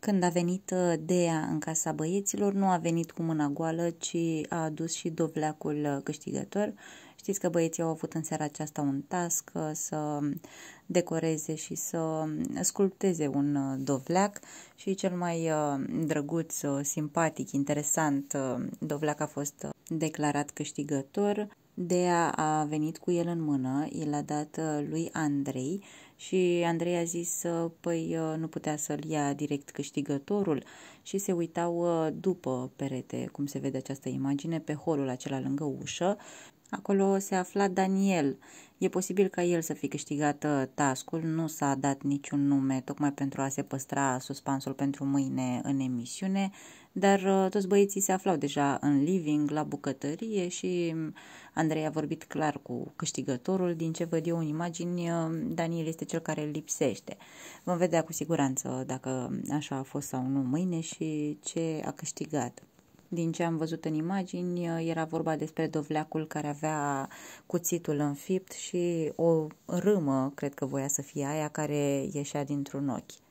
Când a venit uh, Dea în casa băieților, nu a venit cu mâna goală, ci a adus și dovleacul uh, câștigător. Știți că băieții au avut în seara aceasta un task uh, să decoreze și să um, sculpteze un dovleac și cel mai drăguț, simpatic, interesant dovleac a fost declarat câștigător. Dea a venit cu el în mână, i l-a dat uh, lui Andrei și Andrei a zis că uh, păi, uh, nu putea să-l ia direct câștigătorul și se uitau după perete, cum se vede această imagine, pe holul acela lângă ușă Acolo se afla Daniel. E posibil ca el să fi câștigat uh, tascul, nu s-a dat niciun nume tocmai pentru a se păstra suspansul pentru mâine în emisiune, dar uh, toți băieții se aflau deja în living, la bucătărie și mm, Andrei a vorbit clar cu câștigătorul. Din ce văd eu în imagini, uh, Daniel este cel care lipsește. Vom vedea cu siguranță dacă așa a fost sau nu mâine și ce a câștigat. Din ce am văzut în imagini, era vorba despre dovleacul care avea cuțitul înfipt și o râmă, cred că voia să fie aia, care ieșea dintr-un ochi.